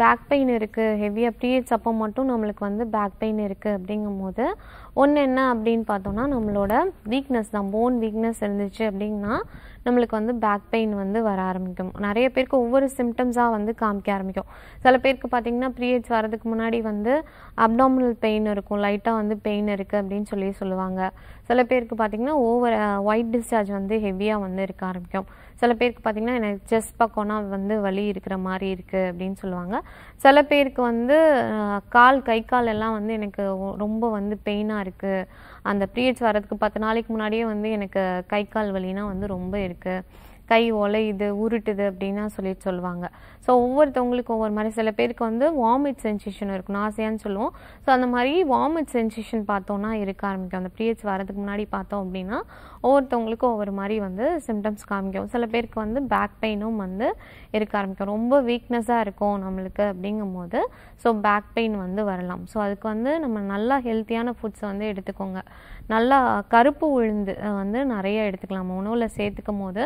back pain இருக்குது ஹெவியாக periods அப்போ மட்டும் நம்மளுக்கு வந்து பேக் பெயின் இருக்குது அப்படிங்கும் போது ஒன்று என்ன அப்படின்னு பார்த்தோம்னா நம்மளோட வீக்னஸ் தான் போன் வீக்னஸ் இருந்துச்சு அப்படின்னா நம்மளுக்கு வந்து பேக் பெயின் வந்து வர ஆரம்பிக்கும் நிறைய பேருக்கு ஒவ்வொரு சிம்டம்ஸாக வந்து காமிக்க ஆரம்பிக்கும் சில பேருக்கு பார்த்தீங்கன்னா பீரியட்ஸ் வரதுக்கு முன்னாடி வந்து அப்டாமினல் பெயின் இருக்கும் லைட்டாக வந்து பெயின் இருக்குது அப்படின்னு சொல்லி சொல்லுவாங்க சில பேருக்கு பார்த்தீங்கன்னா ஓவர் ஒயிட் டிஸ்சார்ஜ் வந்து ஹெவியாக வந்து இருக்க ஆரம்பிக்கும் சில பேருக்கு பார்த்தீங்கன்னா எனக்கு செஸ் பக்கம்னா வந்து வலி இருக்கிற மாதிரி இருக்குது அப்படின்னு சொல்லுவாங்க சில பேருக்கு வந்து கால் கை கால் எல்லாம் வந்து எனக்கு ரொம்ப வந்து பெயினாக இருக்குது அந்த பீரியட்ஸ் வர்றதுக்கு பத்து நாளைக்கு முன்னாடியே வந்து எனக்கு கை கால் வலினா வந்து ரொம்ப இருக்குது கை ஒலையுது உருட்டுது அப்படின்னா சொல்லி சொல்லுவாங்க ஸோ ஒவ்வொருத்தவங்களுக்கும் ஒவ்வொரு மாதிரி சில பேருக்கு வந்து வாமிட் சென்சேஷன் இருக்கும் நாசியான்னு சொல்லுவோம் ஸோ அந்த மாதிரி வாமிட் சென்சேஷன் பார்த்தோன்னா இருக்க ஆரம்பிக்கும் அந்த பிஹெச் வரதுக்கு முன்னாடி பார்த்தோம் அப்படின்னா ஒவ்வொருத்தவங்களுக்கும் ஒவ்வொரு மாதிரி வந்து சிம்டம்ஸ் காமிக்கும் சில பேருக்கு வந்து பேக் பெயினும் வந்து இருக்க ஆரம்பிக்கும் ரொம்ப வீக்னஸாக இருக்கும் நம்மளுக்கு அப்படிங்கும் போது ஸோ பேக் பெயின் வந்து வரலாம் ஸோ அதுக்கு வந்து நம்ம நல்லா ஹெல்த்தியான ஃபுட்ஸை வந்து எடுத்துக்கோங்க நல்லா கருப்பு உளுந்து வந்து நிறைய எடுத்துக்கலாம் உணவில் சேர்த்துக்கும் போது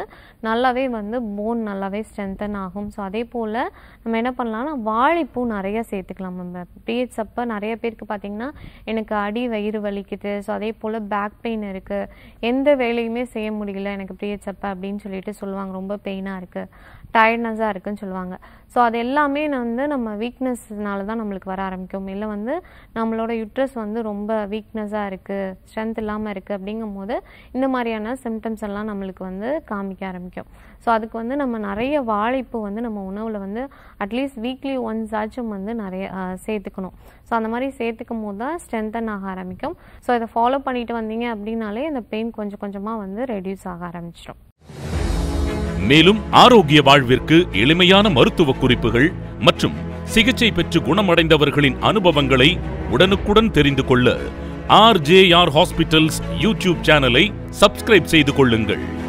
நல்லாவே வந்து போன் நல்லாவே ஸ்ட்ரென்தன் ஆகும் ஸோ அதே போல் நம்ம என்ன பண்ணலாம்னா வாழைப்பூ நிறைய சேர்த்துக்கலாம் நம்ம பீரியட்ஸ் அப்போ நிறைய பேருக்கு பார்த்திங்கன்னா எனக்கு அடி வயிறு வலிக்குது ஸோ அதே போல் பேக் பெயின் இருக்குது எந்த வேலையுமே செய்ய முடியல எனக்கு பீரியட்ஸ் அப்போ அப்படின்னு சொல்லிட்டு சொல்லுவாங்க ரொம்ப பெயினாக இருக்குது டயர்ட்னஸாக இருக்குதுன்னு சொல்லுவாங்க ஸோ அது எல்லாமே வந்து நம்ம வீக்னஸ்னால தான் நம்மளுக்கு வர ஆரம்பிக்கும் இல்லை வந்து நம்மளோட யுட்ரஸ் வந்து ரொம்ப வீக்னஸாக இருக்குது ஸ்ட்ரென்த் இல்லாமல் இருக்குது அப்படிங்கும்போது இந்த மாதிரியான சிம்டம்ஸ் எல்லாம் நம்மளுக்கு வந்து காமிக்க ஆரம்பிக்கும் விஷயம் ஸோ அதுக்கு வந்து நம்ம நிறைய வாழைப்பு வந்து நம்ம உணவில் வந்து அட்லீஸ்ட் வீக்லி ஒன்ஸ் ஆச்சும் வந்து நிறைய சேர்த்துக்கணும் ஸோ அந்த மாதிரி சேர்த்துக்கும் போது தான் ஸ்ட்ரென்தன் ஆக ஆரம்பிக்கும் ஸோ இதை ஃபாலோ பண்ணிட்டு வந்தீங்க அப்படின்னாலே இந்த பெயின் கொஞ்சம் கொஞ்சமாக வந்து ரெடியூஸ் ஆக ஆரம்பிச்சிடும் மேலும் ஆரோக்கிய வாழ்விற்கு எளிமையான மருத்துவ குறிப்புகள் மற்றும் சிகிச்சை பெற்று குணமடைந்தவர்களின் அனுபவங்களை உடனுக்குடன் தெரிந்து கொள்ள ஆர்ஜேஆர் ஹாஸ்பிட்டல்ஸ் யூடியூப் சேனலை சப்ஸ்கிரைப் செய்து கொள்ளுங்கள்